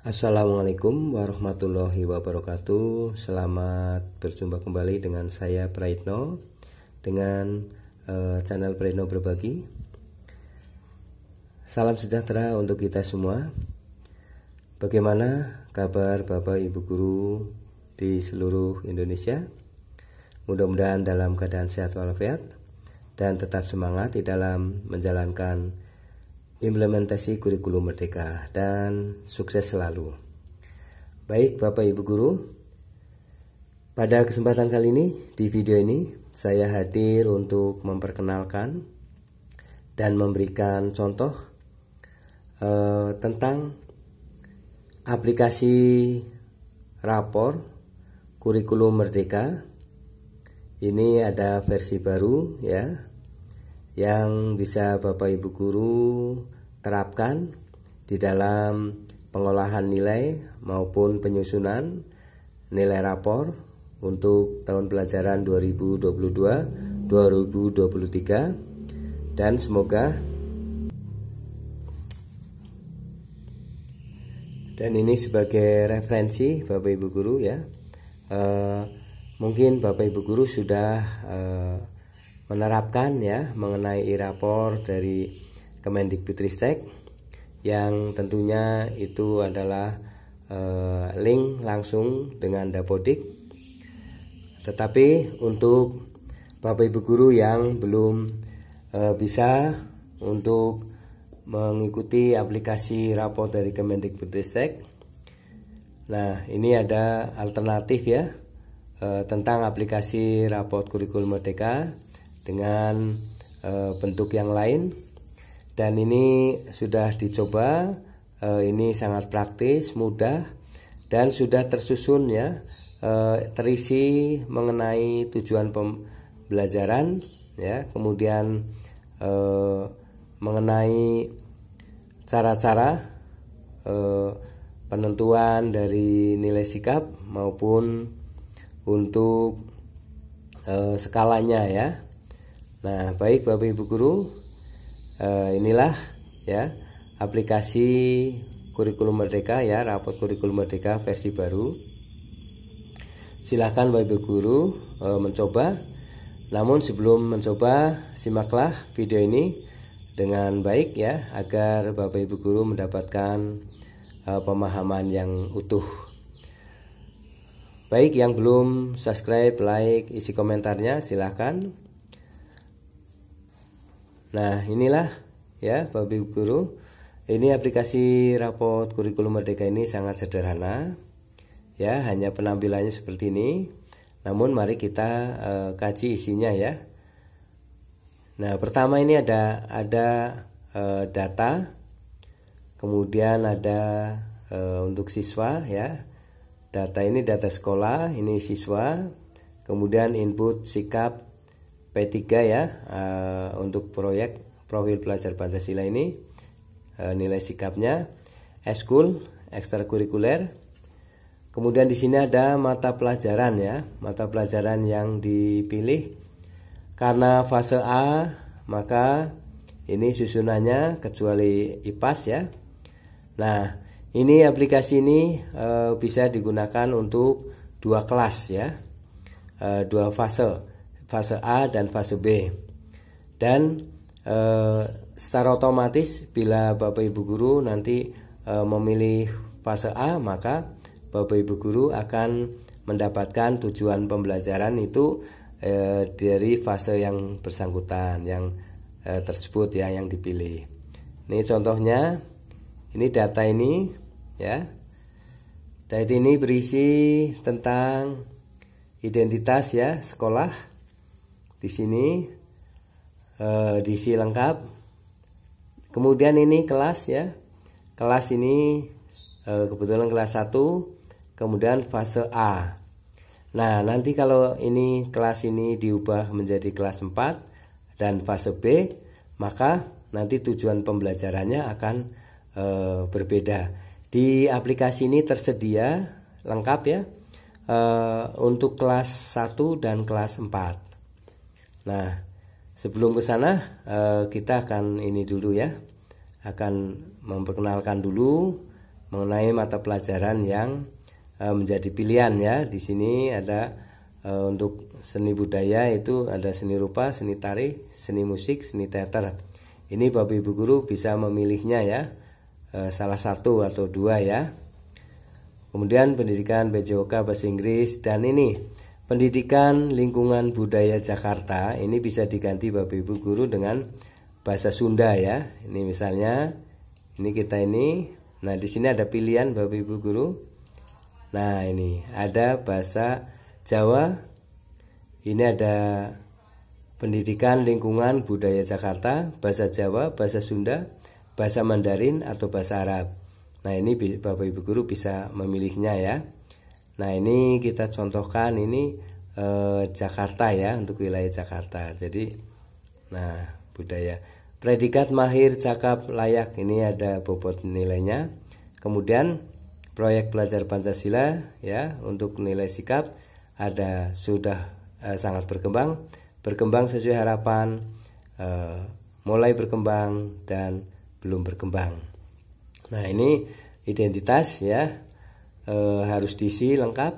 Assalamualaikum warahmatullahi wabarakatuh. Selamat berjumpa kembali dengan saya Praitno dengan uh, channel Praitno Berbagi. Salam sejahtera untuk kita semua. Bagaimana kabar Bapak Ibu guru di seluruh Indonesia? Mudah-mudahan dalam keadaan sehat walafiat dan tetap semangat di dalam menjalankan implementasi kurikulum merdeka dan sukses selalu. Baik Bapak Ibu guru, pada kesempatan kali ini di video ini saya hadir untuk memperkenalkan dan memberikan contoh eh, tentang aplikasi rapor kurikulum merdeka. Ini ada versi baru ya yang bisa Bapak Ibu guru terapkan di dalam pengolahan nilai maupun penyusunan nilai rapor untuk tahun pelajaran 2022 2023 dan semoga dan ini sebagai referensi Bapak Ibu guru ya. e, mungkin Bapak Ibu guru sudah e, menerapkan ya mengenai e-rapor dari Kemendikbudristek yang tentunya itu adalah e, link langsung dengan Dapodik. Tetapi untuk Bapak Ibu guru yang belum e, bisa untuk mengikuti aplikasi rapor dari Kemendikbudristek. Nah, ini ada alternatif ya e, tentang aplikasi rapor kurikulum merdeka dengan e, bentuk yang lain dan ini sudah dicoba e, ini sangat praktis mudah dan sudah tersusun ya e, terisi mengenai tujuan pembelajaran ya kemudian e, mengenai cara-cara penentuan dari nilai sikap maupun untuk e, skalanya ya Nah, baik Bapak Ibu guru, eh, inilah ya aplikasi kurikulum Merdeka ya, rapat kurikulum Merdeka versi baru. Silahkan Bapak Ibu guru eh, mencoba. Namun sebelum mencoba, simaklah video ini dengan baik ya agar Bapak Ibu guru mendapatkan eh, pemahaman yang utuh. Baik yang belum subscribe, like, isi komentarnya silahkan Nah, inilah ya Bapak Ibu Guru. Ini aplikasi rapot kurikulum Merdeka ini sangat sederhana. Ya, hanya penampilannya seperti ini. Namun mari kita e, kaji isinya ya. Nah, pertama ini ada ada e, data. Kemudian ada e, untuk siswa ya. Data ini data sekolah, ini siswa. Kemudian input sikap P3 ya uh, untuk proyek profil pelajar Pancasila ini uh, nilai sikapnya eskul ekstrakurikuler kemudian di sini ada mata pelajaran ya mata pelajaran yang dipilih karena fase A maka ini susunannya kecuali IPAS ya nah ini aplikasi ini e, bisa digunakan untuk dua kelas ya e, dua fase fase A dan fase B. Dan e, secara otomatis bila Bapak Ibu guru nanti e, memilih fase A maka Bapak Ibu guru akan mendapatkan tujuan pembelajaran itu e, dari fase yang bersangkutan yang e, tersebut ya yang dipilih. Ini contohnya ini data ini ya. Data ini berisi tentang identitas ya sekolah di sini e, diisi lengkap kemudian ini kelas ya kelas ini e, kebetulan kelas 1 kemudian fase A nah nanti kalau ini kelas ini diubah menjadi kelas 4 dan fase B maka nanti tujuan pembelajarannya akan e, berbeda di aplikasi ini tersedia lengkap ya e, untuk kelas 1 dan kelas 4 Nah, sebelum ke sana eh, kita akan ini dulu ya. Akan memperkenalkan dulu mengenai mata pelajaran yang eh, menjadi pilihan ya. Di sini ada eh, untuk seni budaya itu ada seni rupa, seni tari, seni musik, seni teater. Ini Bapak Ibu guru bisa memilihnya ya. Salah satu atau dua ya. Kemudian pendidikan PJOK bahasa Inggris dan ini Pendidikan lingkungan budaya Jakarta ini bisa diganti Bapak Ibu guru dengan bahasa Sunda ya. Ini misalnya ini kita ini. Nah, di sini ada pilihan Bapak Ibu guru. Nah, ini ada bahasa Jawa. Ini ada pendidikan lingkungan budaya Jakarta, bahasa Jawa, bahasa Sunda, bahasa Mandarin atau bahasa Arab. Nah, ini Bapak Ibu guru bisa memilihnya ya. Nah ini kita contohkan ini eh, Jakarta ya untuk wilayah Jakarta. Jadi nah budaya predikat mahir cakap layak ini ada bobot nilainya. Kemudian proyek belajar Pancasila ya untuk nilai sikap ada sudah eh, sangat berkembang, berkembang sesuai harapan, eh, mulai berkembang dan belum berkembang. Nah ini identitas ya e, harus diisi lengkap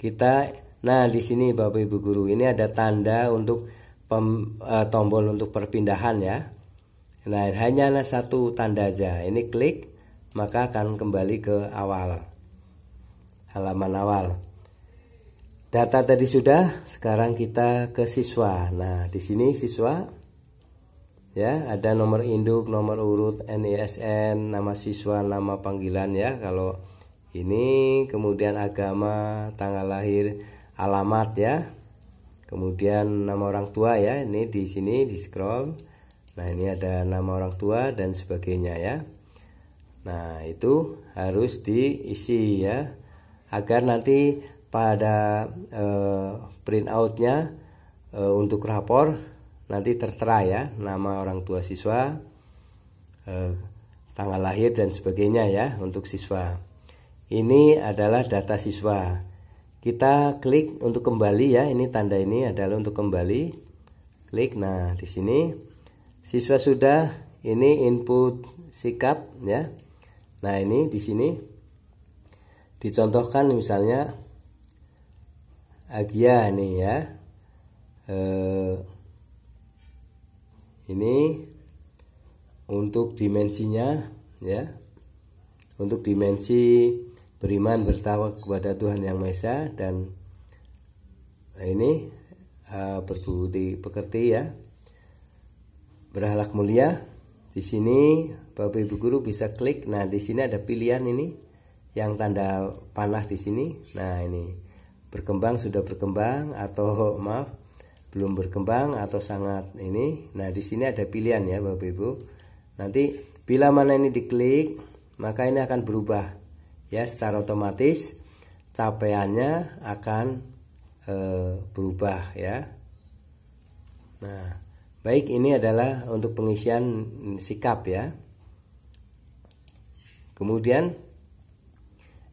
kita nah di sini Bapak Ibu guru ini ada tanda untuk pem, e, tombol untuk perpindahan ya nah hanya satu tanda aja ini klik maka akan kembali ke awal halaman awal data tadi sudah sekarang kita ke siswa nah di sini siswa ya ada nomor induk nomor urut NISN nama siswa nama panggilan ya kalau ini kemudian agama tanggal lahir alamat ya kemudian nama orang tua ya ini di sini di scroll nah ini ada nama orang tua dan sebagainya ya nah itu harus diisi ya agar nanti pada eh, print outnya eh, untuk rapor nanti tertera ya nama orang tua siswa eh, tanggal lahir dan sebagainya ya untuk siswa ini adalah data siswa. Kita klik untuk kembali ya. Ini tanda ini adalah untuk kembali. Klik. Nah, di sini siswa sudah ini input sikap ya. Nah, ini di sini dicontohkan misalnya Agia nih ya. Eh, ini untuk dimensinya ya. Untuk dimensi beriman bertawak kepada Tuhan Yang Maha Esa dan eh, ini uh, berbudi pekerti ya berahlak mulia di sini Bapak Ibu guru bisa klik nah di sini ada pilihan ini yang tanda panah di sini nah ini berkembang sudah berkembang atau maaf belum berkembang atau sangat ini nah di sini ada pilihan ya Bapak Ibu nanti bila mana ini diklik maka ini akan berubah ya secara otomatis capaiannya akan e, berubah ya nah baik ini adalah untuk pengisian sikap ya kemudian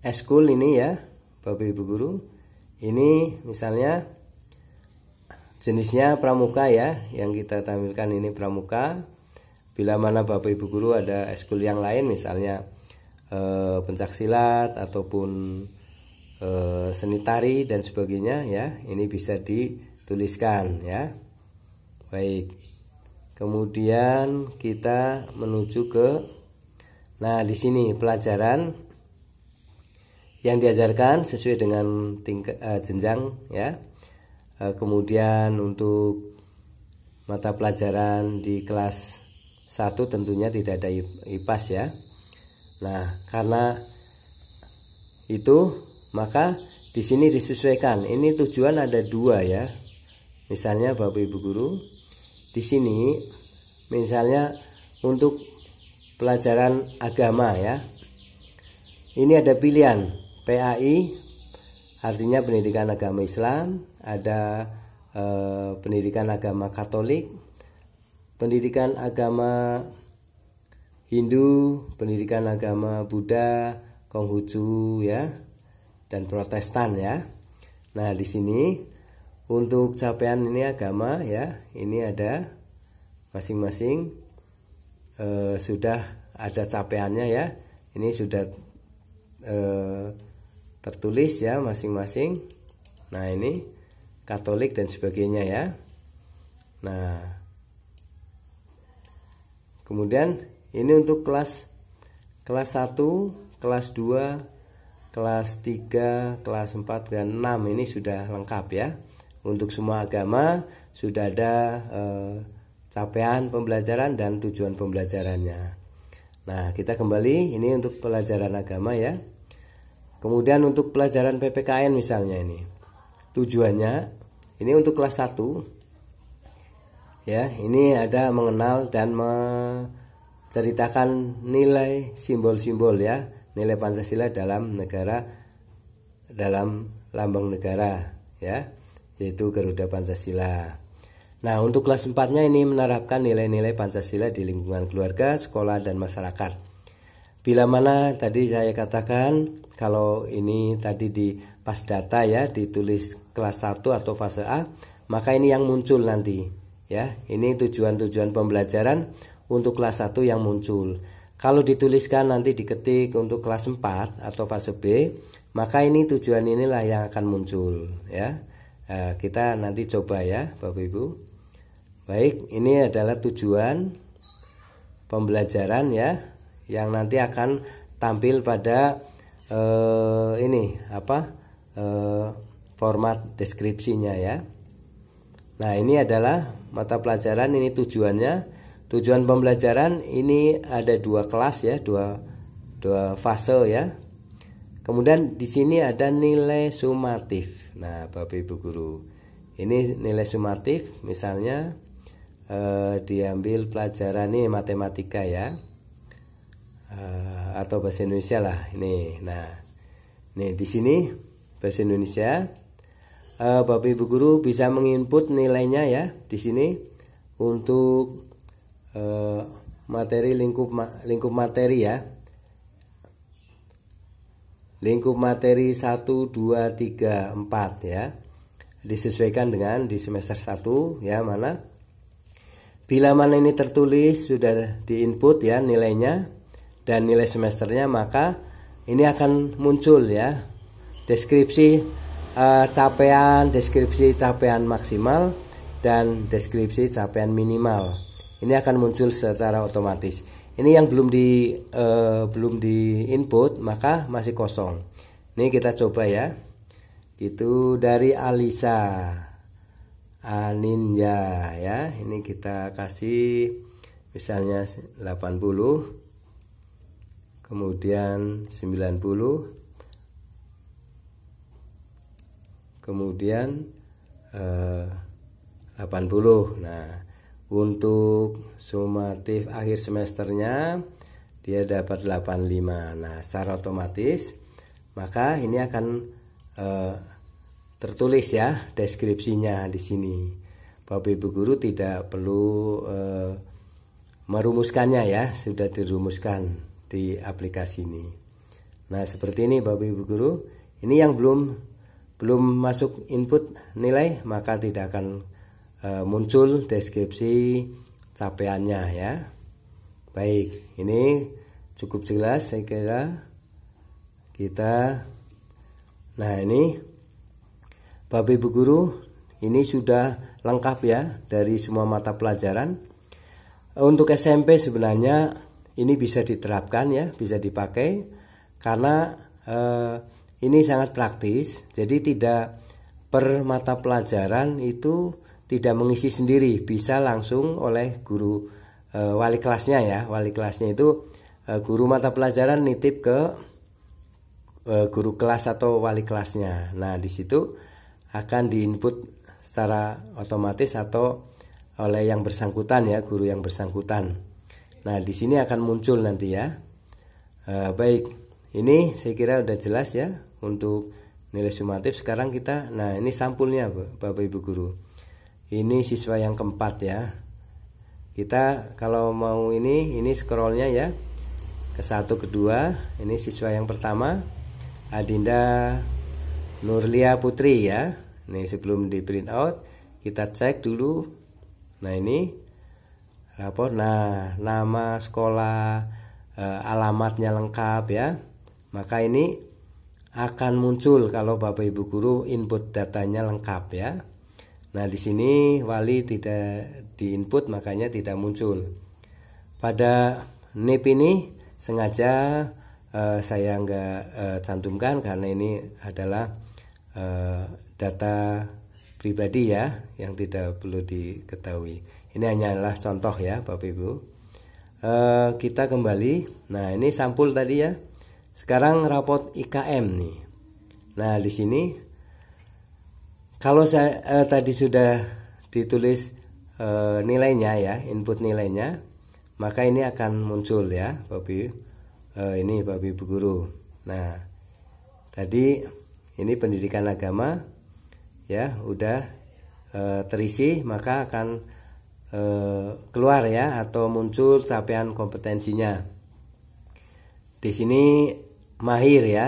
eskul ini ya bapak ibu guru ini misalnya jenisnya pramuka ya yang kita tampilkan ini pramuka bila mana bapak ibu guru ada eskul yang lain misalnya e, eh, pencak silat ataupun e, seni tari dan sebagainya ya ini bisa dituliskan ya baik kemudian kita menuju ke nah di sini pelajaran yang diajarkan sesuai dengan tingkat e, jenjang ya e, kemudian untuk mata pelajaran di kelas satu tentunya tidak ada IPAS ya Nah, karena itu maka di sini disesuaikan. Ini tujuan ada dua ya. Misalnya Bapak Ibu guru, di sini misalnya untuk pelajaran agama ya. Ini ada pilihan PAI artinya pendidikan agama Islam, ada eh, pendidikan agama Katolik, pendidikan agama Hindu, pendidikan agama Buddha, Konghucu ya, dan Protestan ya. Nah, di sini untuk capaian ini agama ya, ini ada masing-masing e, sudah ada capaiannya ya. Ini sudah e, tertulis ya masing-masing. Nah, ini Katolik dan sebagainya ya. Nah, kemudian ini untuk kelas kelas 1 kelas 2 kelas 3 kelas 4 dan 6 ini sudah lengkap ya untuk semua agama sudah ada eh, capaian pembelajaran dan tujuan pembelajarannya nah kita kembali ini untuk pelajaran agama ya kemudian untuk pelajaran PPKN misalnya ini tujuannya ini untuk kelas 1 ya ini ada mengenal dan me ceritakan nilai simbol-simbol ya nilai Pancasila dalam negara dalam lambang negara ya yaitu Garuda Pancasila. Nah untuk kelas 4 nya ini menerapkan nilai-nilai Pancasila di lingkungan keluarga, sekolah dan masyarakat. Bila mana tadi saya katakan kalau ini tadi di pas data ya ditulis kelas 1 atau fase A maka ini yang muncul nanti ya ini tujuan-tujuan pembelajaran untuk kelas 1 yang muncul. Kalau dituliskan nanti diketik untuk kelas 4 atau fase B, maka ini tujuan inilah yang akan muncul ya. Nah, kita nanti coba ya, Bapak Ibu. Baik, ini adalah tujuan pembelajaran ya yang nanti akan tampil pada eh, ini apa? Eh, format deskripsinya ya. Nah, ini adalah mata pelajaran ini tujuannya Tujuan pembelajaran ini ada dua kelas ya, dua dua fase ya. Kemudian di sini ada nilai sumatif. Nah, Bapak Ibu guru, ini nilai sumatif misalnya eh, diambil pelajaran ini matematika ya. Eh, atau bahasa Indonesia lah ini. Nah, nih di sini bahasa Indonesia eh, Bapak Ibu guru bisa menginput nilainya ya di sini untuk Eh, materi lingkup lingkup materi ya. Lingkup materi 1 2 3 4 ya. Disesuaikan dengan di semester 1 ya mana Bila mana ini tertulis sudah di input ya nilainya dan nilai semesternya maka ini akan muncul ya deskripsi uh, capaian, deskripsi capaian maksimal dan deskripsi capaian minimal ini akan muncul secara otomatis ini yang belum di uh, belum di input maka masih kosong ini kita coba ya itu dari Alisa Aninja ya ini kita kasih misalnya 80 kemudian 90 kemudian eh, 80 nah untuk sumatif akhir semesternya dia dapat 85 nah secara otomatis maka ini akan eh, tertulis ya deskripsinya di sini Bapak Ibu guru tidak perlu eh, merumuskannya ya sudah dirumuskan di aplikasi ini nah seperti ini Bapak Ibu guru ini yang belum belum masuk input nilai maka tidak akan Eh, muncul deskripsi capaiannya ya. Baik, ini cukup jelas saya kira kita nah ini Bapak Ibu guru ini sudah lengkap ya dari semua mata pelajaran. Eh, untuk SMP sebenarnya ini bisa diterapkan ya, bisa dipakai karena eh, ini sangat praktis. Jadi tidak per mata pelajaran itu tidak mengisi sendiri, bisa langsung oleh guru e, wali kelasnya ya. Wali kelasnya itu e, guru mata pelajaran nitip ke e, guru kelas atau wali kelasnya. Nah, di situ akan diinput secara otomatis atau oleh yang bersangkutan ya, guru yang bersangkutan. Nah, di sini akan muncul nanti ya. E, baik, ini saya kira sudah jelas ya untuk nilai sumatif. Sekarang kita, nah ini sampulnya Bapak Ibu Guru ini siswa yang keempat ya kita kalau mau ini ini scrollnya ya ke satu kedua ini siswa yang pertama Adinda Nurlia Putri ya ini sebelum di print out kita cek dulu nah ini rapor nah nama sekolah eh, alamatnya lengkap ya maka ini akan muncul kalau Bapak Ibu guru input datanya lengkap ya Nah, di sini wali tidak diinput makanya tidak muncul. Pada nip ini sengaja eh, saya nggak eh, cantumkan karena ini adalah eh, data pribadi ya yang tidak perlu diketahui. Ini hanyalah contoh ya, Bapak Ibu. Eh, kita kembali. Nah, ini sampul tadi ya. Sekarang rapot IKM nih. Nah, di sini kalau saya uh, tadi sudah ditulis uh, nilainya ya, input nilainya, maka ini akan muncul ya, Bapak uh, ini Bapak Ibu guru. Nah, tadi ini pendidikan agama ya, udah uh, terisi maka akan keluar ya atau muncul capaian kompetensinya. Di sini mahir ya.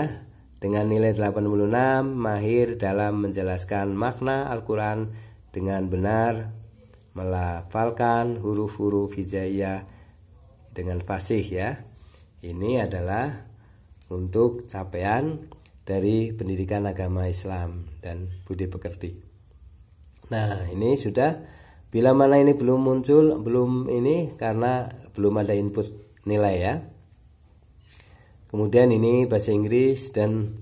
Dengan nilai 86, mahir dalam menjelaskan makna Al-Quran dengan benar, melafalkan huruf-huruf hijaiyah dengan fasih ya. Ini adalah untuk capaian dari pendidikan agama Islam dan budi pekerti. Nah, ini sudah bila mana ini belum muncul, belum ini karena belum ada input nilai ya. Kemudian ini bahasa Inggris dan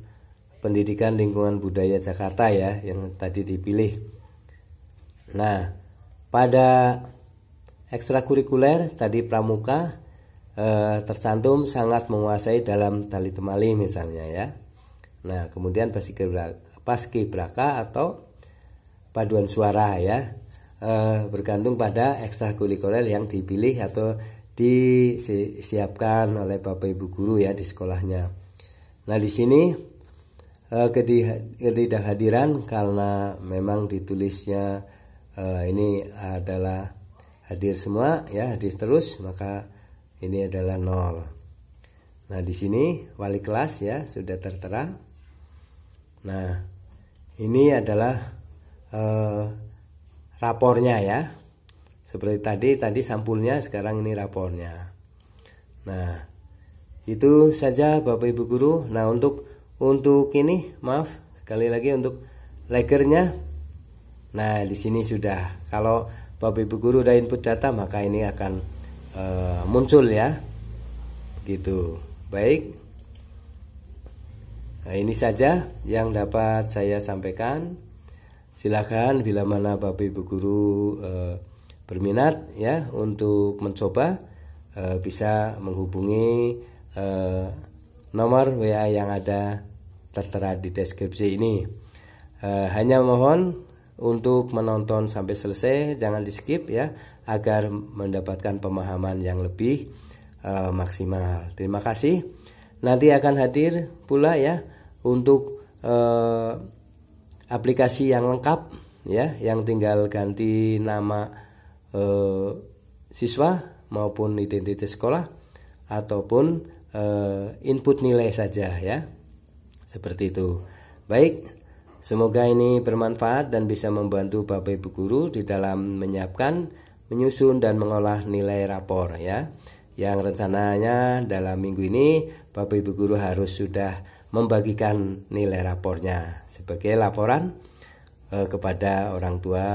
pendidikan lingkungan budaya Jakarta ya yang tadi dipilih. Nah, pada ekstrakurikuler tadi pramuka eh, tercantum sangat menguasai dalam tali temali misalnya ya. Nah, kemudian paski braka atau paduan suara ya eh, bergantung pada ekstrakurikuler yang dipilih atau disiapkan oleh Bapak Ibu guru ya di sekolahnya. Nah, di sini eh, ketidakhadiran karena memang ditulisnya eh, ini adalah hadir semua ya, hadir terus maka ini adalah nol. Nah, di sini wali kelas ya sudah tertera. Nah, ini adalah eh, rapornya ya seperti tadi tadi sampulnya sekarang ini rapornya nah itu saja bapak ibu guru nah untuk untuk ini maaf sekali lagi untuk lakernya nah di sini sudah kalau bapak ibu guru udah input data maka ini akan e, muncul ya gitu baik nah, ini saja yang dapat saya sampaikan silahkan bila mana bapak ibu guru e, berminat ya untuk mencoba e, bisa menghubungi e, nomor WA yang ada tertera di deskripsi ini. E, hanya mohon untuk menonton sampai selesai, jangan di skip ya agar mendapatkan pemahaman yang lebih e, maksimal. Terima kasih. Nanti akan hadir pula ya untuk e, aplikasi yang lengkap ya yang tinggal ganti nama eh, siswa maupun identitas sekolah ataupun eh, input nilai saja ya. Seperti itu. Baik, semoga ini bermanfaat dan bisa membantu Bapak Ibu guru di dalam menyiapkan, menyusun dan mengolah nilai rapor ya. Yang rencananya dalam minggu ini Bapak Ibu guru harus sudah membagikan nilai rapornya sebagai laporan eh, kepada orang tua,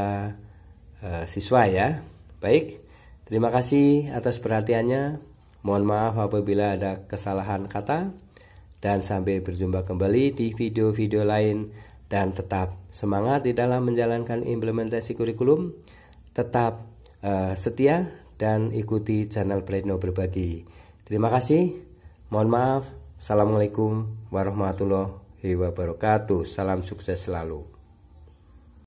Eh, siswa ya. Baik, terima kasih atas perhatiannya. Mohon maaf apabila ada kesalahan kata. Dan sampai berjumpa kembali di video-video lain. Dan tetap semangat di dalam menjalankan implementasi kurikulum. Tetap uh, setia dan ikuti channel Predno Berbagi. Terima kasih. Mohon maaf. Assalamualaikum warahmatullahi wabarakatuh. Salam sukses selalu.